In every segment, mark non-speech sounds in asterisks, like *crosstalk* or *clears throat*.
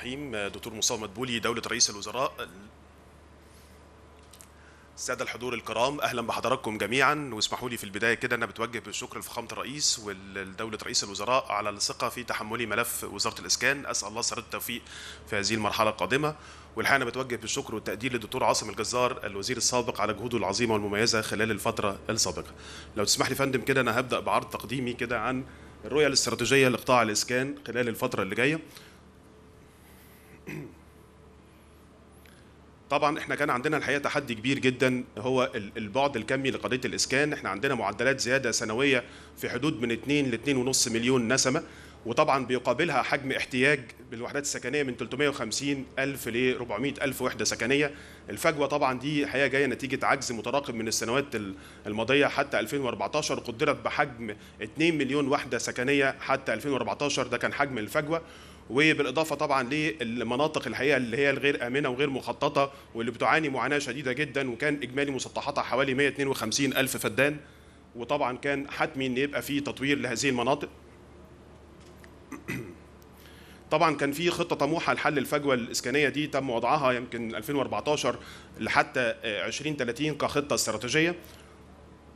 الرحيم دكتور مصطفى مدبولي دولة رئيس الوزراء الساده الحضور الكرام اهلا بحضراتكم جميعا واسمحوا لي في البدايه كده انا بتوجه بالشكر لفخامه الرئيس ولدوله رئيس الوزراء على الثقه في تحملي ملف وزاره الاسكان اسال الله سرد التوفيق في هذه المرحله القادمه والحقيقه انا بتوجه بالشكر والتقدير للدكتور عاصم الجزار الوزير السابق على جهوده العظيمه والمميزه خلال الفتره السابقه لو تسمح لي فندم كده انا هبدا بعرض تقديمي كده عن الرؤيه الاستراتيجيه لقطاع الاسكان خلال الفتره اللي جايه *clears throat* طبعا احنا كان عندنا الحقيقه تحدي كبير جدا هو البعد الكمي لقضيه الاسكان احنا عندنا معدلات زياده سنويه في حدود من 2 ل 2.5 مليون نسمه وطبعا بيقابلها حجم احتياج بالوحدات السكنيه من 350 الف ل 400 الف وحده سكنيه الفجوه طبعا دي حقيقه جايه نتيجه عجز متراكم من السنوات الماضيه حتى 2014 قدرت بحجم 2 مليون وحده سكنيه حتى 2014 ده كان حجم الفجوه وبالاضافه طبعا للمناطق الحقيقه اللي هي الغير امنه وغير مخططه واللي بتعاني معاناه شديده جدا وكان اجمالي مسطحاتها حوالي 152 الف فدان وطبعا كان حتمي ان يبقى في تطوير لهذه المناطق *clears throat* طبعا كان في خطه طموحه لحل الفجوه الاسكانيه دي تم وضعها يمكن 2014 لحتى 2030 كخطه استراتيجيه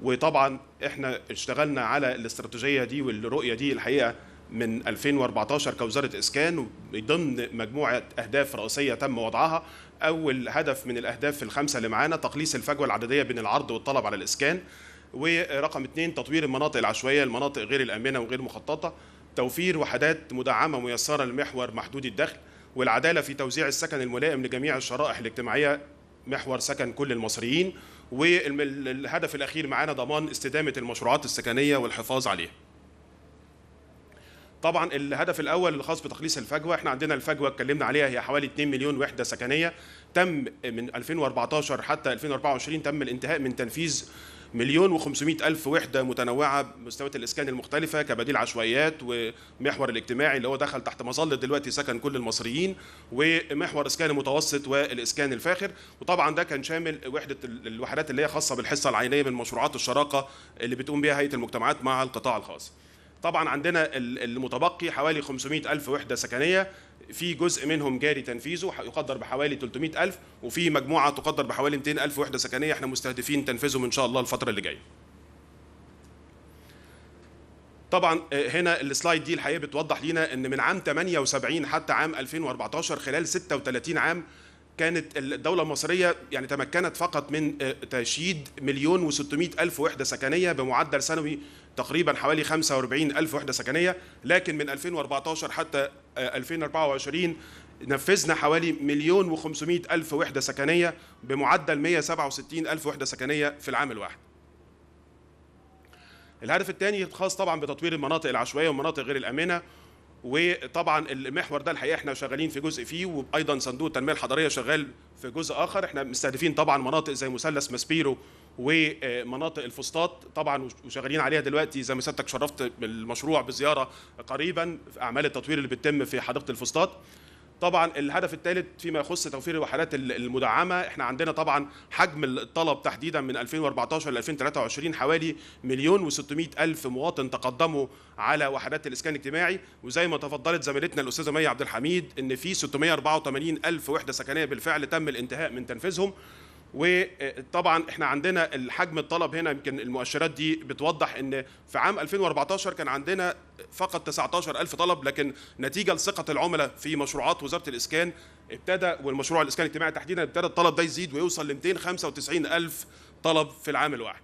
وطبعا احنا اشتغلنا على الاستراتيجيه دي والرؤيه دي الحقيقه من 2014 كوزاره اسكان ضمن مجموعه اهداف رئيسيه تم وضعها اول هدف من الاهداف الخمسه اللي معانا تقليص الفجوه العدديه بين العرض والطلب على الاسكان ورقم اثنين تطوير المناطق العشوائيه المناطق غير الامنه وغير مخططه توفير وحدات مدعمه ميسره لمحور محدود الدخل والعداله في توزيع السكن الملائم لجميع الشرائح الاجتماعيه محور سكن كل المصريين والهدف الاخير معانا ضمان استدامه المشروعات السكنيه والحفاظ عليها طبعا الهدف الاول الخاص بتقليص الفجوه احنا عندنا الفجوه اتكلمنا عليها هي حوالي 2 مليون وحده سكنيه تم من 2014 حتى 2024 تم الانتهاء من تنفيذ مليون و500 ألف وحدة متنوعة بمستويات الإسكان المختلفة كبديل عشوائيات ومحور الاجتماعي اللي هو دخل تحت مظلة دلوقتي سكن كل المصريين ومحور إسكان متوسط والإسكان الفاخر وطبعا ده كان شامل وحدة الوحدات اللي هي خاصة بالحصة العينية من مشروعات الشراكة اللي بتقوم بها هيئة المجتمعات مع القطاع الخاص. طبعا عندنا المتبقي حوالي 500 ألف وحدة سكنية في جزء منهم جاري تنفيذه يقدر بحوالي 300 ألف وفي مجموعة تقدر بحوالي 200 ألف وحدة سكنية احنا مستهدفين تنفيذهم إن شاء الله الفترة اللي جاية طبعا آه، هنا السلايد دي الحقيقه بتوضح لينا ان من عام 78 حتى عام 2014 خلال 36 عام كانت الدولة المصرية يعني تمكنت فقط من آه، تشييد مليون و ألف وحدة سكنية بمعدل سنوي تقريبا حوالي 45 ألف وحدة سكنية لكن من 2014 حتى 2024 آه، نفذنا حوالي مليون و ألف وحدة سكنية بمعدل 167 ألف وحدة سكنية في العام الواحد الهدف الثاني خاص طبعا بتطوير المناطق العشوائية والمناطق غير الآمنة وطبعا المحور ده الحقيقه احنا شغالين في جزء فيه وايضا صندوق التنميه الحضريه شغال في جزء اخر احنا مستهدفين طبعا مناطق زي مثلث ماسبيرو ومناطق الفسطاط طبعا وشغالين عليها دلوقتي زي ما سيادتك شرفت المشروع بزياره قريبا في اعمال التطوير اللي بتتم في حديقه الفسطاط طبعا الهدف الثالث فيما يخص توفير الوحدات المدعمه احنا عندنا طبعا حجم الطلب تحديدا من 2014 ل 2023 حوالي مليون و600 الف مواطن تقدموا على وحدات الاسكان الاجتماعي وزي ما تفضلت زميلتنا الاستاذه مي عبد الحميد ان في 684 الف وحده سكنيه بالفعل تم الانتهاء من تنفيذهم وطبعا احنا عندنا الحجم الطلب هنا يمكن المؤشرات دي بتوضح ان في عام 2014 كان عندنا فقط 19 ألف طلب لكن نتيجه لثقه العملاء في مشروعات وزاره الاسكان ابتدى والمشروع الاسكان الاجتماعي تحديدا ابتدى الطلب ده يزيد ويوصل ل 295 ألف طلب في العام الواحد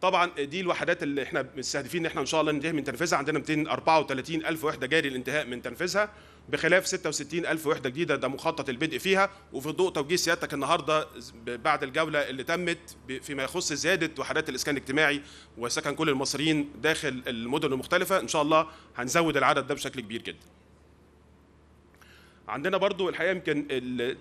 طبعا دي الوحدات اللي احنا مستهدفين ان احنا ان شاء الله ننتهي من تنفيذها عندنا 234 الف وحده جاري الانتهاء من تنفيذها بخلاف 66 الف وحده جديده ده مخطط البدء فيها وفي ضوء توجيه سيادتك النهارده بعد الجوله اللي تمت فيما يخص زياده وحدات الاسكان الاجتماعي وسكن كل المصريين داخل المدن المختلفه ان شاء الله هنزود العدد ده بشكل كبير جدا عندنا برضو الحقيقه يمكن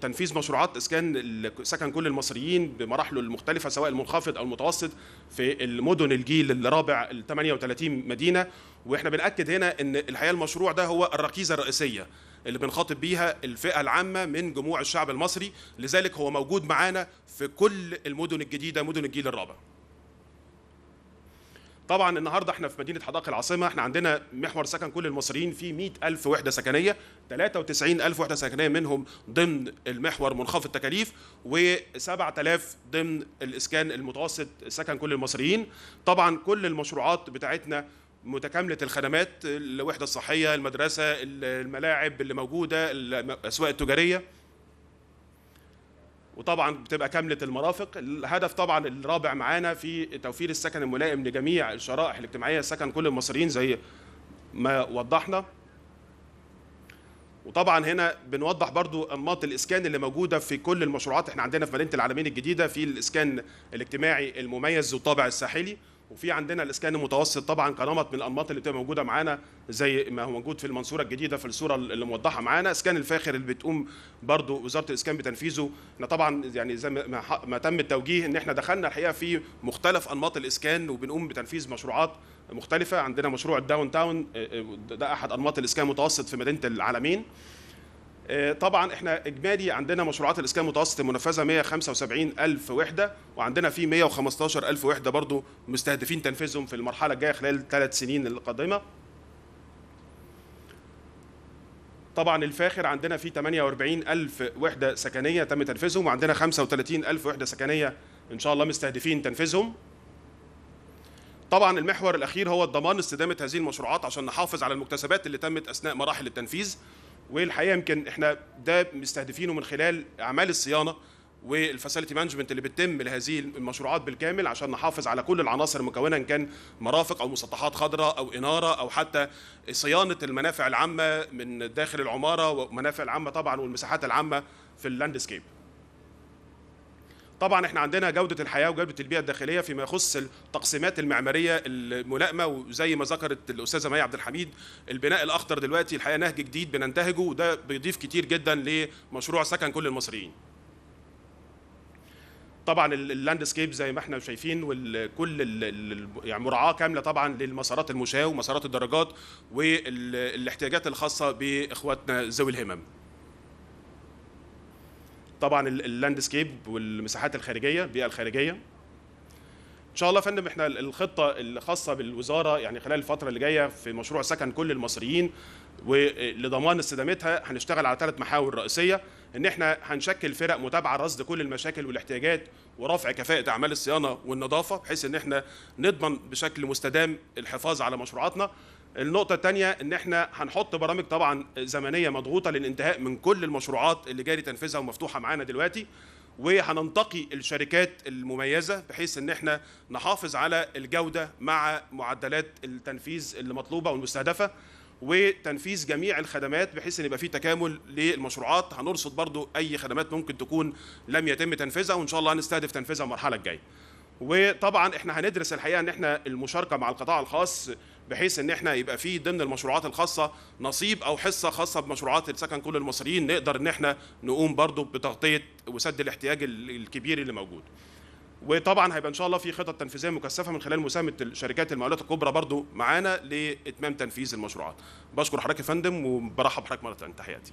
تنفيذ مشروعات اسكان سكن كل المصريين بمراحله المختلفه سواء المنخفض او المتوسط في المدن الجيل الرابع ال 38 مدينه واحنا بناكد هنا ان الحقيقه المشروع ده هو الركيزه الرئيسيه اللي بنخاطب بيها الفئه العامه من جموع الشعب المصري لذلك هو موجود معانا في كل المدن الجديده مدن الجيل الرابع طبعا النهارده احنا في مدينه حدائق العاصمه احنا عندنا محور سكن كل المصريين فيه 100000 وحده سكنيه 93000 وحده سكنيه منهم ضمن المحور منخفض التكاليف و7000 ضمن الاسكان المتوسط سكن كل المصريين طبعا كل المشروعات بتاعتنا متكاملة الخدمات الوحدة الصحية المدرسة الملاعب اللي موجودة الأسواق التجارية وطبعا بتبقى كامله المرافق الهدف طبعا الرابع معانا في توفير السكن الملائم لجميع الشرائح الاجتماعيه سكن كل المصريين زي ما وضحنا وطبعا هنا بنوضح برضو انماط الاسكان اللي موجوده في كل المشروعات احنا عندنا في مدينه العالمين الجديده في الاسكان الاجتماعي المميز والطابع الساحلي وفي عندنا الاسكان المتوسط طبعا كنمط من الانماط اللي بتبقى موجوده معانا زي ما هو موجود في المنصوره الجديده في الصوره اللي موضحه معانا اسكان الفاخر اللي بتقوم برضو وزاره الاسكان بتنفيذه احنا طبعا يعني زي ما, ما تم التوجيه ان احنا دخلنا الحقيقه في مختلف انماط الاسكان وبنقوم بتنفيذ مشروعات مختلفه عندنا مشروع الداون تاون آه، آه، ده احد انماط الاسكان المتوسط في مدينه العالمين آه، طبعا احنا اجمالي عندنا مشروعات الاسكان المتوسط المنفذه 175 الف وحده وعندنا في 115 الف وحده برضو مستهدفين تنفيذهم في المرحله الجايه خلال ثلاث سنين القادمه طبعا الفاخر عندنا في 48 الف وحده سكنيه تم تنفيذهم وعندنا 35 الف وحده سكنيه ان شاء الله مستهدفين تنفيذهم طبعا المحور الاخير هو الضمان استدامه هذه المشروعات عشان نحافظ على المكتسبات اللي تمت اثناء مراحل التنفيذ والحقيقه يمكن احنا ده مستهدفينه من خلال اعمال الصيانه والفاسيلتي مانجمنت اللي بتتم لهذه المشروعات بالكامل عشان نحافظ على كل العناصر المكونه ان كان مرافق او مسطحات خضراء او اناره او حتى صيانه المنافع العامه من داخل العماره والمنافع العامه طبعا والمساحات العامه في اللاندسكيب طبعا احنا عندنا جوده الحياه وجوده البيئه الداخليه فيما يخص التقسيمات المعماريه الملائمه وزي ما ذكرت الاستاذه مي عبد الحميد البناء الاخضر دلوقتي الحقيقه نهج جديد بننتهجه وده بيضيف كتير جدا لمشروع سكن كل المصريين طبعا اللاندسكيب زي ما احنا شايفين وكل يعني مراعاه كامله طبعا للمسارات المشاه ومسارات الدرجات والاحتياجات الخاصه باخواتنا ذوي الهمم طبعا اللاندسكيب والمساحات الخارجيه البيئه الخارجيه ان شاء الله يا فندم احنا الخطه الخاصه بالوزاره يعني خلال الفتره اللي جايه في مشروع سكن كل المصريين ولضمان استدامتها هنشتغل على ثلاث محاور رئيسيه ان احنا هنشكل فرق متابعه رصد كل المشاكل والاحتياجات ورفع كفاءه اعمال الصيانه والنظافه بحيث ان احنا نضمن بشكل مستدام الحفاظ على مشروعاتنا النقطه الثانيه ان احنا هنحط برامج طبعا زمنيه مضغوطه للانتهاء من كل المشروعات اللي جاري تنفيذها ومفتوحه معانا دلوقتي وهننتقي الشركات المميزه بحيث ان احنا نحافظ على الجوده مع معدلات التنفيذ اللي مطلوبه والمستهدفه وتنفيذ جميع الخدمات بحيث ان يبقى في تكامل للمشروعات هنرصد برضو اي خدمات ممكن تكون لم يتم تنفيذها وان شاء الله هنستهدف تنفيذها المرحله الجايه وطبعا احنا هندرس الحقيقه ان احنا المشاركه مع القطاع الخاص بحيث ان احنا يبقى في ضمن المشروعات الخاصه نصيب او حصه خاصه بمشروعات السكن كل المصريين نقدر ان احنا نقوم برضو بتغطيه وسد الاحتياج الكبير اللي موجود. وطبعا هيبقى ان شاء الله في خطط تنفيذيه مكثفه من خلال مساهمه الشركات المقاولات الكبرى برضو معانا لاتمام تنفيذ المشروعات. بشكر حضرتك يا فندم وبرحب بحضرتك مره ثانيه تحياتي.